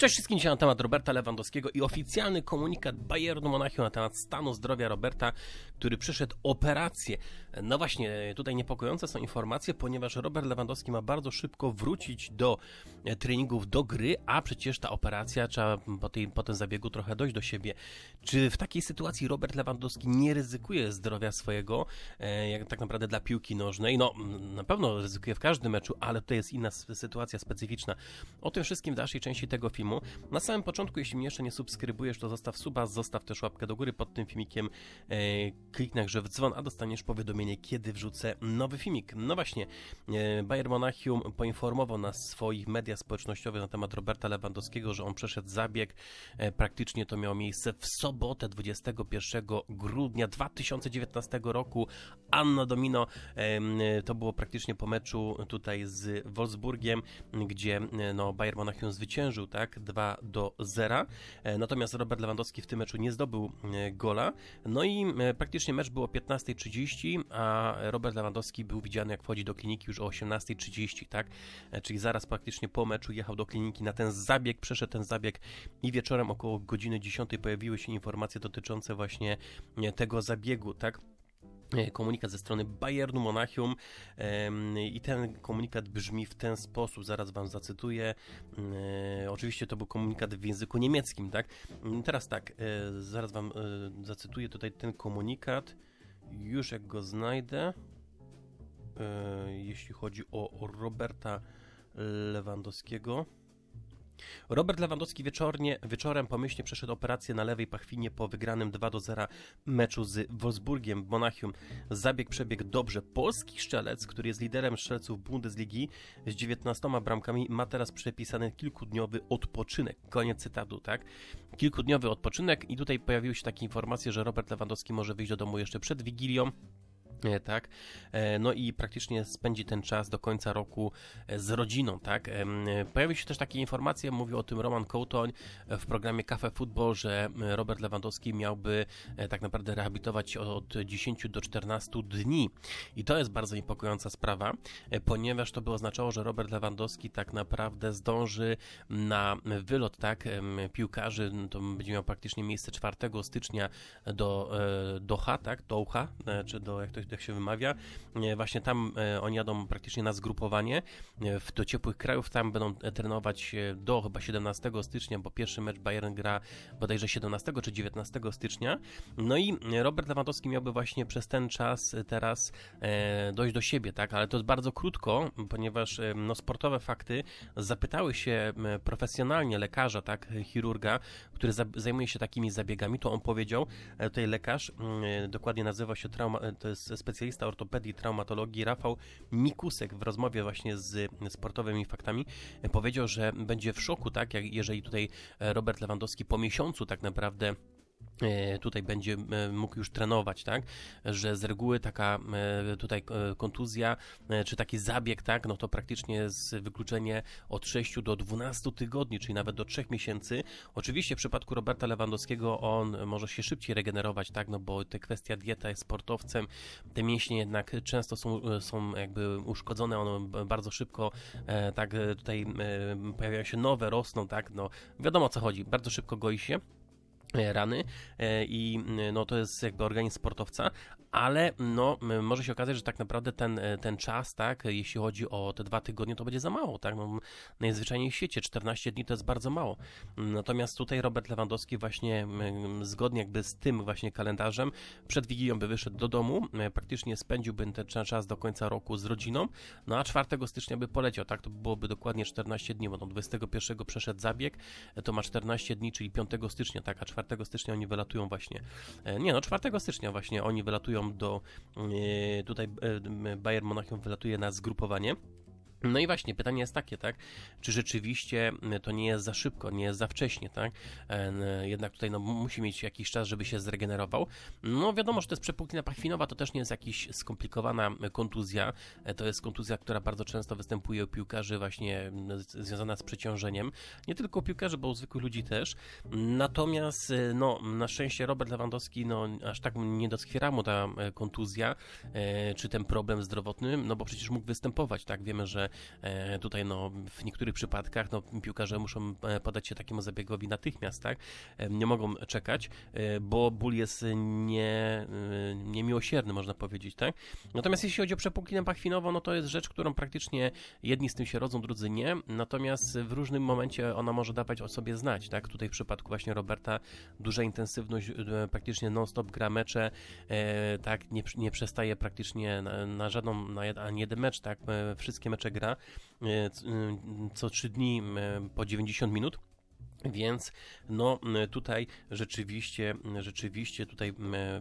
Cześć wszystkim dzisiaj na temat Roberta Lewandowskiego i oficjalny komunikat Bayernu Monachium na temat stanu zdrowia Roberta, który przeszedł operację. No właśnie, tutaj niepokojące są informacje, ponieważ Robert Lewandowski ma bardzo szybko wrócić do treningów, do gry, a przecież ta operacja, trzeba po, tej, po tym zabiegu trochę dojść do siebie. Czy w takiej sytuacji Robert Lewandowski nie ryzykuje zdrowia swojego, e, jak tak naprawdę dla piłki nożnej? No, na pewno ryzykuje w każdym meczu, ale tutaj jest inna sytuacja specyficzna. O tym wszystkim w dalszej części tego filmu filmu. Na samym początku, jeśli mnie jeszcze nie subskrybujesz, to zostaw suba, zostaw też łapkę do góry pod tym filmikiem, e, kliknij w dzwon, a dostaniesz powiadomienie, kiedy wrzucę nowy filmik. No właśnie, e, Bayern Monachium poinformował na swoich mediach społecznościowych na temat Roberta Lewandowskiego, że on przeszedł zabieg, e, praktycznie to miało miejsce w sobotę 21 grudnia 2019 roku. Anna Domino, e, e, to było praktycznie po meczu tutaj z Wolfsburgiem, gdzie e, no, Bayern Monachium zwyciężył, tak, 2 do 0. E, natomiast Robert Lewandowski w tym meczu nie zdobył e, gola. No i e, praktycznie mecz był o 15.30, a Robert Lewandowski był widziany jak wchodzi do kliniki już o 18.30, tak? Czyli zaraz praktycznie po meczu jechał do kliniki na ten zabieg, przeszedł ten zabieg i wieczorem około godziny 10 pojawiły się informacje dotyczące właśnie tego zabiegu, tak? E, komunikat ze strony Bayernu Monachium i ten komunikat brzmi w ten sposób, zaraz wam zacytuję. Mm, e, oczywiście to był komunikat w języku niemieckim, tak? Mm, teraz tak, e, zaraz wam zacytuję tutaj ten komunikat. Już jak go znajdę, jeśli chodzi o Roberta Lewandowskiego. Robert Lewandowski wieczornie, wieczorem pomyślnie przeszedł operację na lewej pachwinie po wygranym 2 do 0 meczu z Wolfsburgiem w Monachium. Zabieg przebiegł dobrze. Polski szczelec, który jest liderem strzelców Bundesligi z 19 bramkami, ma teraz przepisany kilkudniowy odpoczynek. Koniec cytatu, tak? Kilkudniowy odpoczynek i tutaj pojawiły się takie informacje, że Robert Lewandowski może wyjść do domu jeszcze przed Wigilią. E, tak, e, no i praktycznie spędzi ten czas do końca roku e, z rodziną, tak. Pojawi się też takie informacje, mówił o tym Roman Kołtoń w programie Cafe Football, że Robert Lewandowski miałby tak naprawdę rehabilitować się od 10 do 14 dni. I to jest bardzo niepokojąca sprawa, ponieważ to by oznaczało, że Robert Lewandowski tak naprawdę zdąży na wylot, tak, piłkarzy, no to będzie miał praktycznie miejsce 4 stycznia do, Doha, tak, do czy do, jak to tak się wymawia. E, właśnie tam e, oni jadą praktycznie na zgrupowanie e, do ciepłych krajów. Tam będą trenować do chyba 17 stycznia, bo pierwszy mecz Bayern gra bodajże 17 czy 19 stycznia. No i Robert Lewandowski miałby właśnie przez ten czas teraz dojść do siebie, tak? Ale to jest bardzo krótko, ponieważ no, sportowe fakty zapytały się profesjonalnie lekarza, tak? Chirurga, który zajmuje się takimi zabiegami, to on powiedział, tutaj lekarz, dokładnie nazywa się trauma, to jest specjalista ortopedii i traumatologii Rafał Mikusek w rozmowie właśnie z sportowymi faktami e, powiedział, że będzie w szoku, tak, jak jeżeli tutaj e, Robert Lewandowski po miesiącu tak naprawdę E, tutaj będzie e, mógł już trenować, tak? Że z reguły taka e, tutaj kontuzja czy taki zabieg, tak? No to praktycznie z wykluczenie od 6 do 12 tygodni, czyli nawet do 3 miesięcy. Oczywiście w przypadku Roberta Lewandowskiego on może się szybciej regenerować, tak? No bo te kwestia dieta jest sportowcem, te mięśnie jednak często są, są jakby uszkodzone, one bardzo szybko tak tutaj pojawiają się nowe, rosną, tak? No wiadomo o co chodzi, bardzo szybko goi się. E, rany e, i e, no to jest jakby organizm sportowca, ale no może się okazać, że tak naprawdę ten, ten czas, tak, jeśli chodzi o te dwa tygodnie, to będzie za mało, tak, no, najzwyczajniej w świecie 14 dni to jest bardzo mało. Natomiast tutaj Robert Lewandowski właśnie zgodnie jakby z tym właśnie kalendarzem przed Wigilią by wyszedł do domu, praktycznie spędziłby ten czas do końca roku z rodziną, no a 4 stycznia by poleciał, tak, to byłoby dokładnie 14 dni, bo no 21 przeszedł zabieg, to ma 14 dni, czyli 5 stycznia, tak, a 4 4 stycznia oni wylatują właśnie, e, nie no, 4 stycznia właśnie oni wylatują do, e, tutaj e, Bayern Monachium wylatuje na zgrupowanie. No i właśnie, pytanie jest takie, tak? Czy rzeczywiście mm, to nie jest za szybko, nie jest za wcześnie, tak? E, jednak tutaj no, musi mieć jakiś czas, żeby się zregenerował. No wiadomo, że to jest przepuklina pachwinowa, to też nie jest jakaś skomplikowana e, kontuzja. E, to jest kontuzja, która bardzo często występuje u piłkarzy właśnie mm, związana z przeciążeniem. Nie tylko u piłkarzy, bo u zwykłych ludzi też. Natomiast, no, na szczęście Robert Lewandowski, no, aż tak nie doskwiera mu ta kontuzja, czy ten problem zdrowotny, no bo przecież mógł występować, tak? Wiemy, że E, tutaj no, w niektórych przypadkach no, piłkarze muszą e, podać się takiemu zabiegowi natychmiast, tak? E, nie mogą czekać, bo ból jest nie, niemiłosierny, można powiedzieć, tak? Natomiast jeśli chodzi o przepuklinę pachwinową, no to jest rzecz, którą praktycznie jedni z tym się rodzą, drudzy nie, natomiast w różnym momencie ona może dawać o sobie znać, tak? Tutaj w przypadku właśnie Roberta duża intensywność, praktycznie non-stop gra mecze, tak? Nie, nie przestaje praktycznie na, na żadną, na ani jeden mecz, tak? Wszystkie mecze gra e, y, co 3 dni po 90 minut. Więc no tutaj rzeczywiście, rzeczywiście tutaj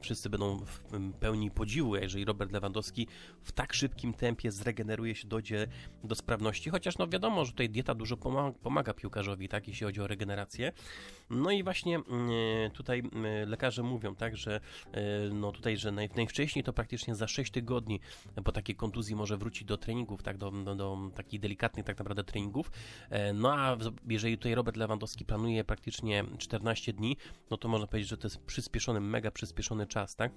wszyscy będą w pełni podziwu, jeżeli Robert Lewandowski w tak szybkim tempie zregeneruje się, dojdzie do sprawności, chociaż no wiadomo, że tutaj dieta dużo pomaga, pomaga piłkarzowi, tak, jeśli chodzi o regenerację. No i właśnie tutaj lekarze mówią, tak, że e, no tutaj, że naj, najwcześniej to praktycznie za 6 tygodni po takiej kontuzji może wrócić do treningów, tak, do, do, do takich delikatnych tak naprawdę treningów. E, no a jeżeli tutaj Robert Lewandowski planuje praktycznie 14 dni, no to można powiedzieć, że to jest przyspieszony, mega przyspieszony czas, tak?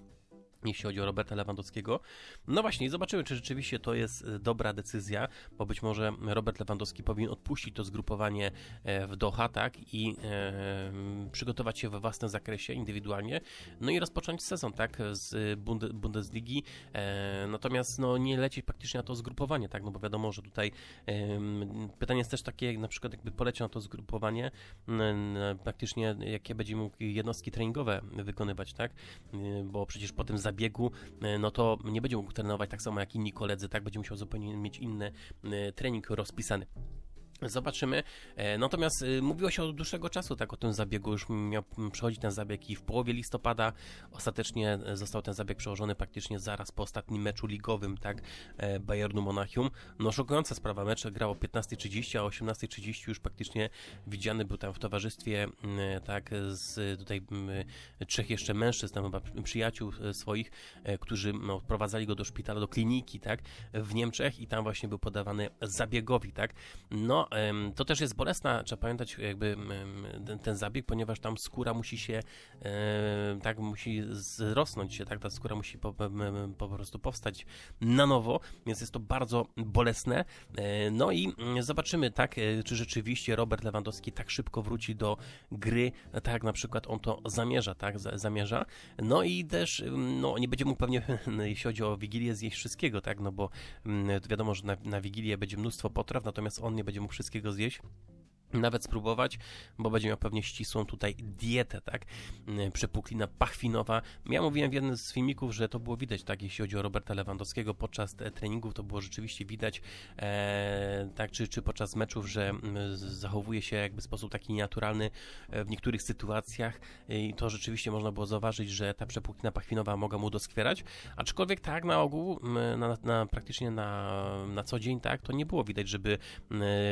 jeśli chodzi o Roberta Lewandowskiego. No właśnie, zobaczymy, czy rzeczywiście to jest e, dobra decyzja, bo być może Robert Lewandowski powinien odpuścić to zgrupowanie e, w Doha, tak, i e, przygotować się we własnym zakresie, indywidualnie, no i rozpocząć sezon, tak, z Bundesligi, e, natomiast, no, nie lecieć praktycznie na to zgrupowanie, tak, no bo wiadomo, że tutaj e, pytanie jest też takie, jak na przykład jakby poleciał na to zgrupowanie, praktycznie jakie będzie mógł jednostki treningowe wykonywać, tak, e, bo przecież po tym zabiegu, e, no to nie będzie mógł trenować tak samo jak inni koledzy, tak? Będzie musiał zupełnie mieć inny e, trening rozpisany. Zobaczymy. E, natomiast y, mówiło się od dłuższego czasu tak o tym zabiegu. Już miał przechodzić ten zabieg i w połowie listopada ostatecznie e, został ten zabieg przełożony praktycznie zaraz po ostatnim meczu ligowym, tak, e, Bayernu Monachium. No szokująca sprawa. Mecz grał o 15.30, a o 18.30 już praktycznie widziany był tam w towarzystwie, tak, z tutaj trzech jeszcze mężczyzn, tam chyba przyjaciół swoich, którzy odprowadzali go do szpitala, do kliniki, tak, w Niemczech i tam właśnie był podawany zabiegowi, tak. No, to też jest bolesna, trzeba pamiętać jakby ten, ten zabieg, ponieważ tam skóra musi się, tak, musi zrosnąć się, tak, ta skóra musi po, po prostu powstać na nowo, więc jest to bardzo bolesne. E, no i mm, zobaczymy, tak, e, czy rzeczywiście Robert Lewandowski tak szybko wróci do gry, tak jak na przykład on to zamierza, tak, zamierza. No i też, no, nie będzie mógł pewnie, jeśli chodzi o Wigilię, zjeść wszystkiego, tak, no bo wiadomo, że na, na Wigilię będzie mnóstwo potraw, natomiast on nie będzie mógł wszystkiego zjeść nawet spróbować, bo będzie miał pewnie ścisłą tutaj dietę, tak? Mm, przepuklina pachwinowa. Ja mówiłem w jednym z filmików, że to było widać, tak? Jeśli chodzi o Roberta Lewandowskiego, podczas e, treningów to było rzeczywiście widać, e, tak? Czy, czy podczas meczów, że mm, zachowuje się jakby w sposób taki nienaturalny e, w niektórych sytuacjach e, i to rzeczywiście można było zauważyć, że ta przepuklina pachwinowa mogła mu doskwierać, aczkolwiek tak na ogół, mm, na, na praktycznie na, na co dzień, tak? To nie było widać, żeby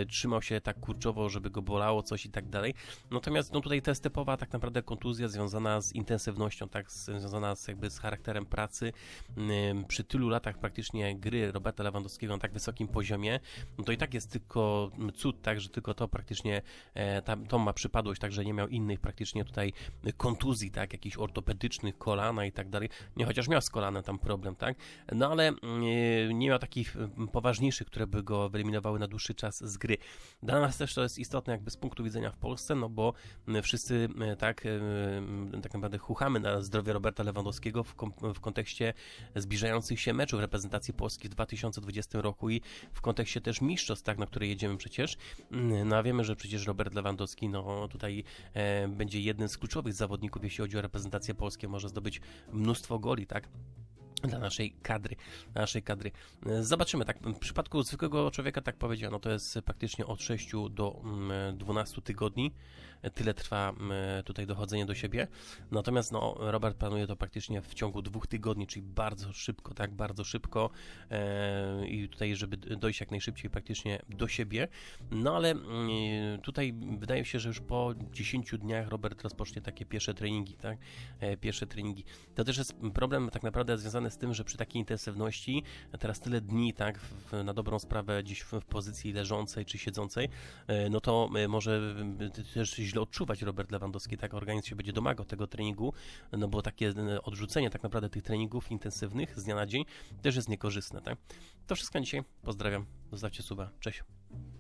trzymał się tak kurczowo, żeby żeby go bolało coś i tak dalej. Natomiast no tutaj to jest typowa tak naprawdę kontuzja związana z intensywnością, tak związana z, jakby z charakterem pracy. Przy tylu latach praktycznie gry Roberta Lewandowskiego na tak wysokim poziomie, no to i tak jest tylko cud, tak, że tylko to praktycznie e, tam, to ma przypadłość, także nie miał innych praktycznie tutaj kontuzji, tak, jakichś ortopedycznych kolana i tak dalej. Nie, chociaż miał z kolanem tam problem, tak, no ale mm, nie miał takich mm, poważniejszych, które by go wyeliminowały na dłuższy czas z gry. Dla nas też to jest istotne istotne jakby z punktu widzenia w Polsce, no bo e, wszyscy e, tak, e, tak naprawdę chuchamy na zdrowie Roberta Lewandowskiego w, w kontekście zbliżających się meczów reprezentacji Polski w 2020 roku i w kontekście też mistrzostw, tak, na które jedziemy przecież. Mm, no a wiemy, że przecież Robert Lewandowski, no tutaj będzie jednym z kluczowych zawodników, jeśli chodzi o reprezentację Polskę, może zdobyć mnóstwo goli, tak? dla naszej kadry, naszej kadry. E, zobaczymy, tak, w przypadku zwykłego człowieka, tak powiedziano, to jest praktycznie od 6 do 12 mm, tygodni, e, tyle trwa mm, tutaj dochodzenie do siebie, natomiast no, Robert planuje to praktycznie w ciągu dwóch tygodni, czyli bardzo szybko, tak, bardzo szybko e, i tutaj, żeby dojść jak najszybciej praktycznie do siebie, no ale mm, tutaj wydaje się, że już po 10 dniach Robert rozpocznie takie pierwsze treningi, tak, pierwsze treningi. To też jest problem tak naprawdę związany z z tym, że przy takiej intensywności, teraz tyle dni, tak, w, na dobrą sprawę gdzieś w, w, pozycji leżącej czy siedzącej, e, no to e, może e, też źle odczuwać Robert Lewandowski, tak, organizm się będzie domagał tego treningu, no bo takie odrzucenie tak naprawdę tych treningów intensywnych z dnia na dzień też jest niekorzystne, tak. To wszystko na dzisiaj, pozdrawiam, zostawcie suba, cześć.